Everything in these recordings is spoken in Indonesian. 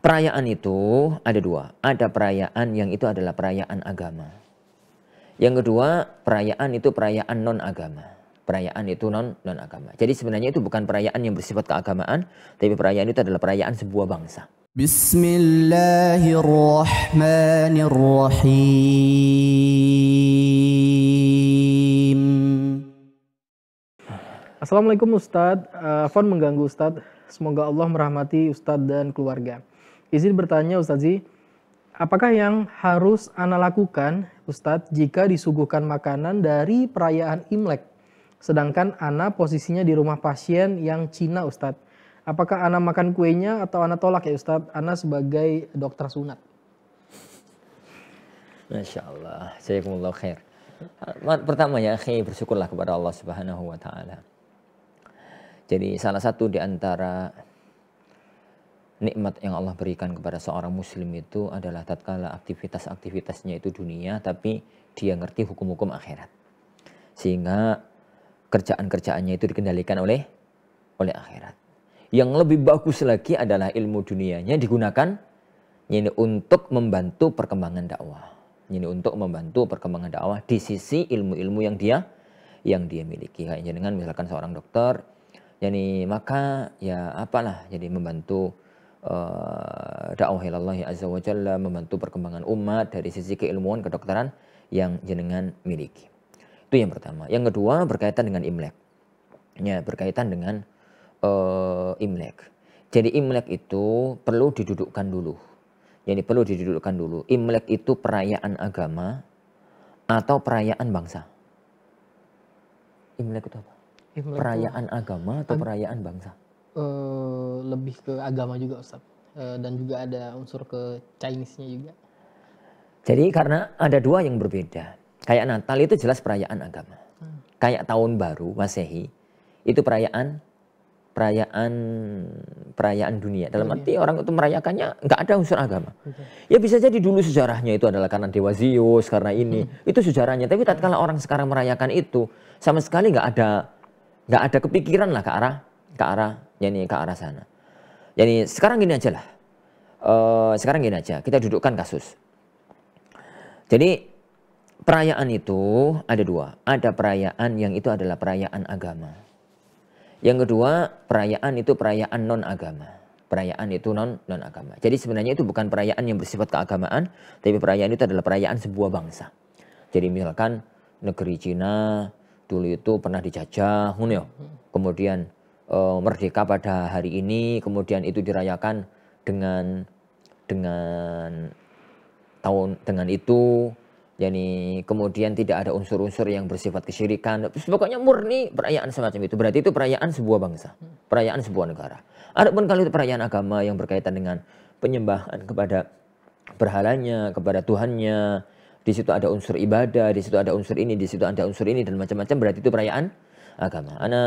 Perayaan itu ada dua. Ada perayaan yang itu adalah perayaan agama. Yang kedua, perayaan itu perayaan non-agama. Perayaan itu non non-agama. Jadi sebenarnya itu bukan perayaan yang bersifat keagamaan, tapi perayaan itu adalah perayaan sebuah bangsa. Bismillahirrahmanirrahim. Assalamualaikum Ustadz, uh, eh, Fon mengganggu Ustadz. Semoga Allah merahmati Ustadz dan keluarga. Izin bertanya Ustadzi, apakah yang harus ana lakukan Ustadz jika disuguhkan makanan dari perayaan Imlek? Sedangkan Ana posisinya di rumah pasien yang Cina Ustadz. Apakah Ana makan kuenya atau Ana tolak ya Ustadz? Ana sebagai dokter sunat. Masya Allah, jazakumullah khair. Pertama ya, khair bersyukurlah kepada Allah Subhanahu wa taala. Jadi salah satu di antara nikmat yang Allah berikan kepada seorang muslim itu adalah tatkala aktivitas-aktivitasnya itu dunia tapi dia ngerti hukum-hukum akhirat. Sehingga kerjaan-kerjaannya itu dikendalikan oleh oleh akhirat. Yang lebih bagus lagi adalah ilmu dunianya digunakan ini untuk membantu perkembangan dakwah. Ini untuk membantu perkembangan dakwah di sisi ilmu-ilmu yang dia yang dia miliki. hanya dengan misalkan seorang dokter, jadi maka ya apalah jadi membantu uh, eh, dakwah ilallahi azza wa membantu perkembangan umat dari sisi keilmuan kedokteran yang jenengan miliki. Itu yang pertama. Yang kedua berkaitan dengan Imlek. Ya, berkaitan dengan uh, Imlek. Jadi Imlek itu perlu didudukkan dulu. Jadi perlu didudukkan dulu. Imlek itu perayaan agama atau perayaan bangsa? Imlek itu apa? Imlek perayaan itu... agama atau perayaan bangsa? Eh, lebih ke agama juga Ustaz. E, dan juga ada unsur ke Chinese-nya juga. Jadi karena ada dua yang berbeda. Kayak Natal itu jelas perayaan agama. Hmm. Kayak tahun baru Masehi itu perayaan perayaan perayaan dunia. Dalam arti orang itu merayakannya nggak ada unsur agama. Ya bisa jadi dulu sejarahnya itu adalah karena Dewa Zeus, karena ini. Hmm. Itu sejarahnya. Tapi tatkala orang sekarang merayakan itu sama sekali nggak ada nggak ada kepikiran lah ke arah ke arah yang ke arah sana. Jadi sekarang gini aja lah. E, sekarang gini aja, kita dudukkan kasus. Jadi perayaan itu ada dua. Ada perayaan yang itu adalah perayaan agama. Yang kedua, perayaan itu perayaan non agama. Perayaan itu non non agama. Jadi sebenarnya itu bukan perayaan yang bersifat keagamaan, tapi perayaan itu adalah perayaan sebuah bangsa. Jadi misalkan negeri Cina dulu itu pernah dijajah, ya. Kemudian uh, merdeka pada hari ini kemudian itu dirayakan dengan dengan tahun dengan itu yakni kemudian tidak ada unsur-unsur yang bersifat kesyirikan pokoknya murni perayaan semacam itu berarti itu perayaan sebuah bangsa perayaan sebuah negara adapun kalau itu perayaan agama yang berkaitan dengan penyembahan kepada berhalanya kepada Tuhannya di situ ada unsur ibadah di situ ada unsur ini di situ ada unsur ini dan macam-macam berarti itu perayaan agama. Ana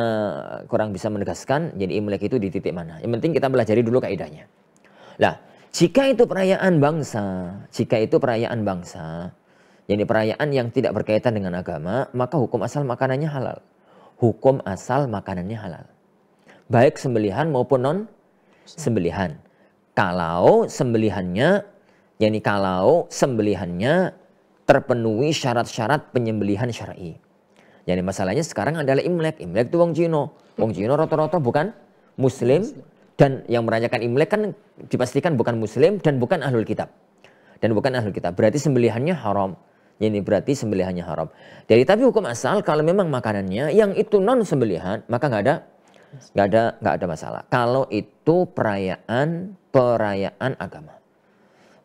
kurang bisa menegaskan jadi Imlek itu di titik mana. Yang penting kita belajar dulu kaidahnya. Lah, jika itu perayaan bangsa, jika itu perayaan bangsa, jadi perayaan yang tidak berkaitan dengan agama, maka hukum asal makanannya halal. Hukum asal makanannya halal. Baik sembelihan maupun non sembelihan. Kalau sembelihannya, yakni kalau sembelihannya terpenuhi syarat-syarat penyembelihan syar'i. Jadi masalahnya sekarang adalah Imlek. Imlek itu wong Cina. Wong iya. Cina rata-rata bukan iya, muslim dan yang merayakan Imlek kan dipastikan bukan muslim dan bukan ahlul kitab. Dan bukan ahlul kitab. Berarti sembelihannya haram. Ini berarti sembelihannya haram. Jadi tapi hukum asal kalau memang makanannya yang itu non sembelihan maka nggak ada nggak ada nggak ada masalah. Kalau itu perayaan perayaan agama.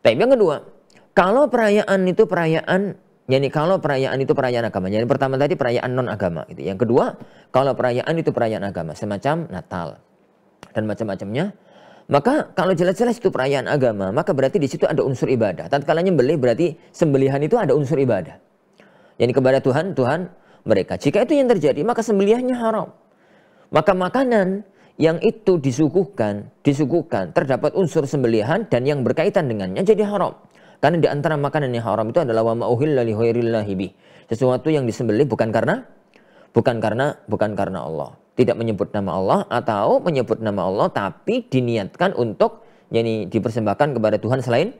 Tapi yang kedua, kalau perayaan itu perayaan jadi kalau perayaan itu perayaan agama. Jadi pertama tadi perayaan non agama. Gitu. Yang kedua, kalau perayaan itu perayaan agama, semacam Natal dan macam-macamnya. Maka kalau jelas-jelas itu perayaan agama, maka berarti di situ ada unsur ibadah. Tatkala nyembelih berarti sembelihan itu ada unsur ibadah. Yani kepada Tuhan, Tuhan mereka. Jika itu yang terjadi, maka sembelihannya haram. Maka makanan yang itu disuguhkan, disuguhkan terdapat unsur sembelihan dan yang berkaitan dengannya jadi haram. Karena di antara makanan yang haram itu adalah wa ma'uhilla Sesuatu yang disembelih bukan karena bukan karena bukan karena Allah. Tidak menyebut nama Allah atau menyebut nama Allah tapi diniatkan untuk yakni dipersembahkan kepada Tuhan selain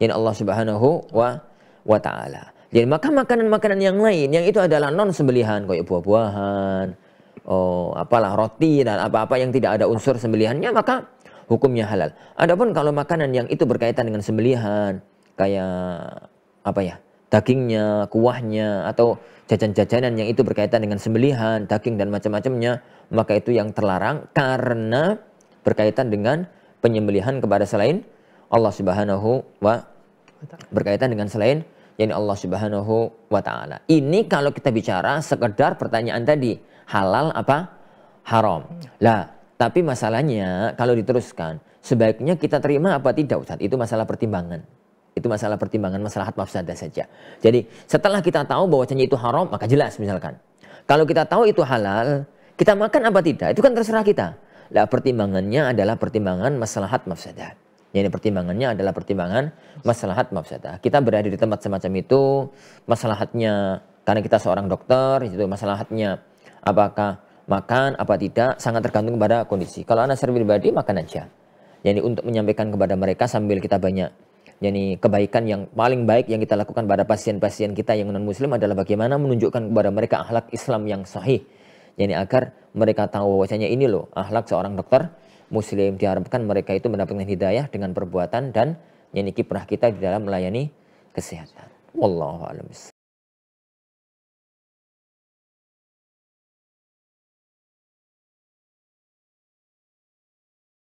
yakni Allah Subhanahu wa wa taala. Jadi maka makanan-makanan yang lain yang itu adalah non sembelihan kayak buah-buahan, oh apalah roti dan apa-apa yang tidak ada unsur sembelihannya maka hukumnya halal. Adapun kalau makanan yang itu berkaitan dengan sembelihan, kayak apa ya dagingnya, kuahnya atau jajan-jajanan yang itu berkaitan dengan sembelihan, daging dan macam-macamnya, maka itu yang terlarang karena berkaitan dengan penyembelihan kepada selain Allah Subhanahu wa berkaitan dengan selain yakni Allah Subhanahu wa taala. Ini kalau kita bicara sekedar pertanyaan tadi, halal apa haram. Lah, tapi masalahnya kalau diteruskan, sebaiknya kita terima apa tidak Ustaz? Itu masalah pertimbangan. Itu masalah pertimbangan masalah maslahat mafsadah saja. Jadi setelah kita tahu bahwa bahwasanya itu haram, maka jelas misalkan. Kalau kita tahu itu halal, kita makan apa tidak? Itu kan terserah kita. Lah pertimbangannya adalah pertimbangan maslahat mafsadah. Jadi pertimbangannya adalah pertimbangan maslahat mafsadah. Kita berada di tempat semacam itu, maslahatnya karena kita seorang dokter, itu maslahatnya apakah makan apa tidak sangat tergantung kepada kondisi. Kalau anak secara pribadi makan aja. Jadi untuk menyampaikan kepada mereka sambil kita banyak jadi kebaikan yang paling baik yang kita lakukan pada pasien-pasien kita yang non muslim adalah bagaimana menunjukkan kepada mereka akhlak Islam yang sahih Jadi agar mereka tahu bahwasanya ini loh akhlak seorang dokter muslim diharapkan mereka itu mendapatkan hidayah dengan perbuatan dan yakni kiprah kita di dalam melayani kesehatan wallahu a'lam